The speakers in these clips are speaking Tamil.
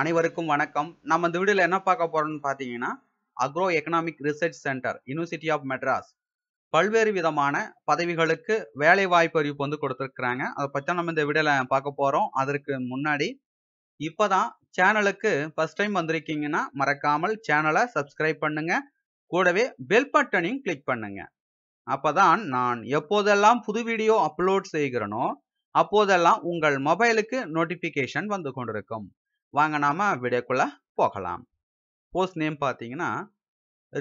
அனைவருக்கும் வணக்கம் நம்ம இந்த வீடியோல என்ன பார்க்க போறோம்னு பார்த்தீங்கன்னா agro economic research centre university of Madras பல்வேறு விதமான பதவிகளுக்கு வேலை வாய்ப்பு அறிவிப்பு வந்து கொடுத்துருக்குறாங்க அதை பற்றி நம்ம இந்த வீடியோல பார்க்க போகிறோம் அதற்கு முன்னாடி இப்போ தான் சேனலுக்கு ஃபஸ்ட் டைம் வந்திருக்கீங்கன்னா மறக்காமல் சேனலை சப்ஸ்கிரைப் பண்ணுங்க கூடவே பெல் பட்டனையும் கிளிக் பண்ணுங்க அப்போதான் நான் எப்போதெல்லாம் புது வீடியோ அப்லோட் செய்கிறனோ அப்போதெல்லாம் உங்கள் மொபைலுக்கு நோட்டிஃபிகேஷன் வந்து கொண்டிருக்கும் வாங்க நாம வீடியோக்குள்ளே போகலாம் போஸ்ட் நேம் பார்த்தீங்கன்னா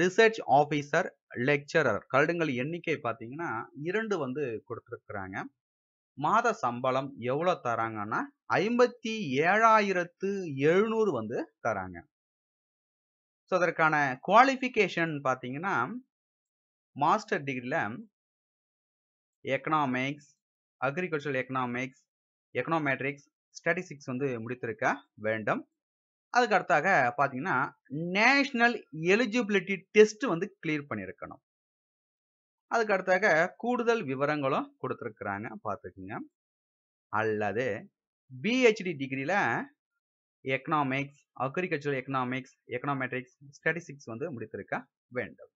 ரிசர்ச் ஆஃபீஸர் லெக்சரர் கல்டுங்கள் எண்ணிக்கை பார்த்தீங்கன்னா இரண்டு வந்து கொடுத்துருக்குறாங்க மாத சம்பளம் எவ்வளோ தராங்கன்னா ஐம்பத்தி ஏழாயிரத்து எழுநூறு வந்து தராங்க ஸோ அதற்கான குவாலிஃபிகேஷன் பார்த்தீங்கன்னா மாஸ்டர் டிகிரியில் economics agricultural economics econometrics statistics வந்து முடித்திருக்க வேண்டும் அதுக்கு அடுத்தாக பார்த்தீங்கன்னா நேஷ்னல் எலிஜிபிலிட்டி டெஸ்ட் வந்து கிளியர் பண்ணியிருக்கணும் அதுக்கு அடுத்தாக கூடுதல் விவரங்களும் கொடுத்துருக்குறாங்க பார்த்துக்குங்க அல்லது பிஹெச்டி டிகிரியில் economics agricultural economics econometrics statistics வந்து முடித்திருக்க வேண்டும்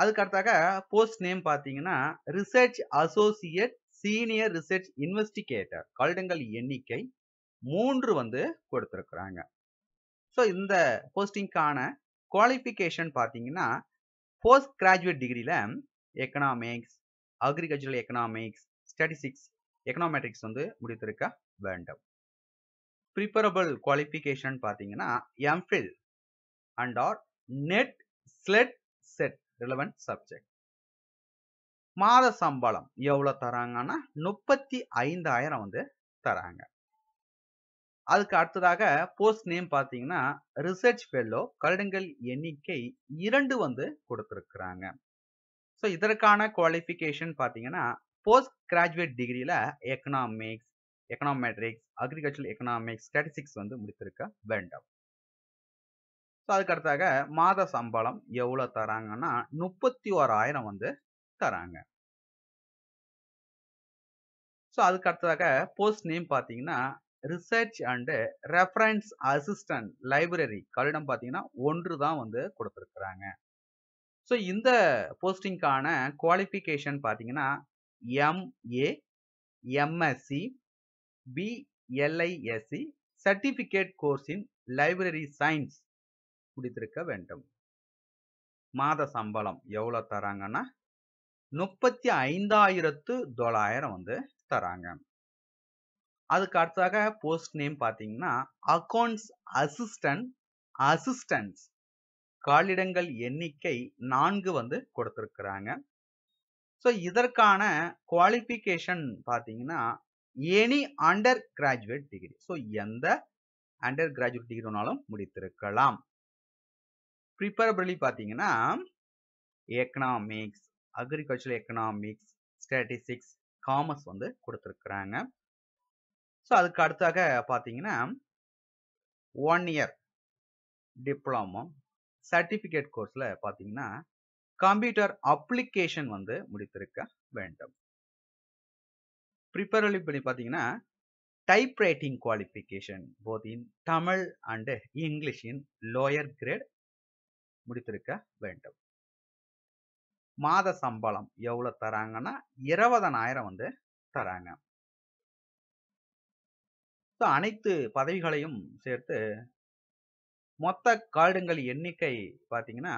அதுக்கு அடுத்தாக போஸ்ட் நேம் பார்த்தீங்கன்னா research associate senior research investigator வருடங்கள் எண்ணிக்கை மூன்று வந்து கொடுத்துருக்குறாங்க ஸோ இந்த போஸ்டிங்க்கான குவாலிஃபிகேஷன் பார்த்தீங்கன்னா போஸ்ட் கிராஜுவேட் டிகிரியில் economics agricultural economics statistics econometrics வந்து முடித்திருக்க வேண்டும் ப்ரிப்பரபிள் குவாலிஃபிகேஷன் பார்த்தீங்கன்னா MPhil and or NET SLET SET relevant subject மாத சம்பளம் எவ்வளோ தராங்கன்னா முப்பத்தி ஐந்தாயிரம் வந்து தராங்க அதுக்கு அடுத்ததாக போஸ்ட் நேம் பார்த்தீங்கன்னா ரிசர்ச் ஃபெல்லோ கருடங்கள் எண்ணிக்கை இரண்டு வந்து கொடுத்துருக்குறாங்க ஸோ இதற்கான குவாலிஃபிகேஷன் பார்த்தீங்கன்னா போஸ்ட் கிராஜுவேட் டிகிரியில் economics econometrics agricultural economics statistics வந்து முடித்திருக்க வேண்டும் ஸோ அதுக்கடுத்தாக மாத சம்பளம் எவ்வளோ தராங்கன்னா முப்பத்தி ஓராயிரம் வந்து தராங்க ஸோ அதுக்கு அடுத்ததாக போஸ்ட் நேம் பார்த்தீங்கன்னா research and reference assistant library கருடம் பார்த்தீங்கன்னா ஒன்று தான் வந்து கொடுத்துருக்குறாங்க ஸோ இந்த போஸ்டிங்க்கான குவாலிஃபிகேஷன் பார்த்தீங்கன்னா MA MSc BLISc certificate course in library science முடித்திருக்க வேண்டும் மாத சம்பளம் எவ்வளோ தராங்கன்னா முப்பத்தி ஐந்தாயிரத்து தொள்ளாயிரம் வந்து தராங்க அதுக்கு அடுத்ததாக போஸ்ட் நேம் பார்த்தீங்கன்னா அக்கௌண்ட்ஸ் அசிஸ்டன்ட் அசிஸ்டன்ஸ் காலிடங்கள் எண்ணிக்கை நான்கு வந்து கொடுத்துருக்குறாங்க ஸோ இதற்கான குவாலிஃபிகேஷன் பார்த்தீங்கன்னா any undergraduate degree so எந்த அண்டர் கிராஜுவேட் டிகிரி வேணாலும் முடித்திருக்கலாம் ப்ரிப்பரபிளி பார்த்தீங்கன்னா economics agricultural economics statistics commerce வந்து கொடுத்துருக்குறாங்க ஸோ அதுக்கு அடுத்தாக பார்த்தீங்கன்னா ஒன் இயர் டிப்ளமோ சர்டிஃபிகேட் கோர்ஸில் பார்த்தீங்கன்னா கம்ப்யூட்டர் அப்ளிகேஷன் வந்து முடித்திருக்க வேண்டும் ப்ரிப்பரலி பண்ணி பார்த்தீங்கன்னா typewriting qualification both in Tamil and English in lower grade முடித்திருக்க வேண்டும் மாத சம்பளம் எவ்வளோ தராங்கன்னா இருபதனாயிரம் வந்து தராங்க அனைத்து பதவிகளையும் சேர்த்து மொத்த கார்டுங்கள் எண்ணிக்கை பார்த்தீங்கன்னா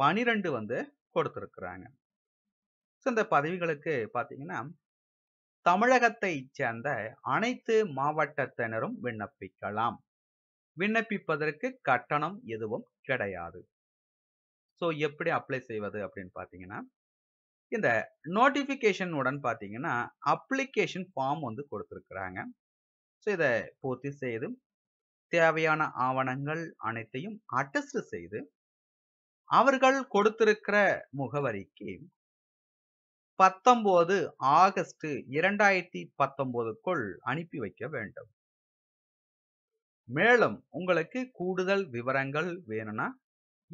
பனிரெண்டு வந்து கொடுத்துருக்குறாங்க இந்த பதவிகளுக்கு பார்த்தீங்கன்னா தமிழகத்தை சேர்ந்த அனைத்து மாவட்டத்தினரும் விண்ணப்பிக்கலாம் விண்ணப்பிப்பதற்கு கட்டணம் எதுவும் கிடையாது ஸோ எப்படி அப்ளை செய்வது அப்படின்னு பார்த்தீங்கன்னா இந்த நோட்டிஃபிகேஷன் உடன் பார்த்தீங்கன்னா அப்ளிகேஷன் ஃபார்ம் வந்து கொடுத்துருக்குறாங்க ஸோ இதை பூர்த்தி செய்து தேவையான ஆவணங்கள் அனைத்தையும் அட்டஸ்ட் செய்து அவர்கள் கொடுத்திருக்கிற முகவரிக்கு பத்தொம்போது ஆகஸ்ட் இரண்டாயிரத்தி பத்தொம்போதுக்குள் அனுப்பி வைக்க வேண்டும் மேலும் உங்களுக்கு கூடுதல் விவரங்கள் வேணும்னா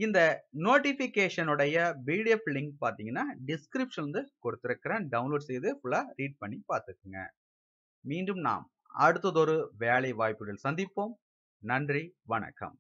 இந்த நோட்டிஃபிகேஷனுடைய பிடிஎஃப் லிங்க் பார்த்தீங்கன்னா டிஸ்கிரிப்ஷன் வந்து கொடுத்துருக்கிறேன் டவுன்லோட் செய்து ஃபுல்லாக ரீட் பண்ணி பார்த்துக்குங்க மீண்டும் நாம் அடுத்ததொரு வேலை வாய்ப்புகள் சந்திப்போம் நன்றி வணக்கம்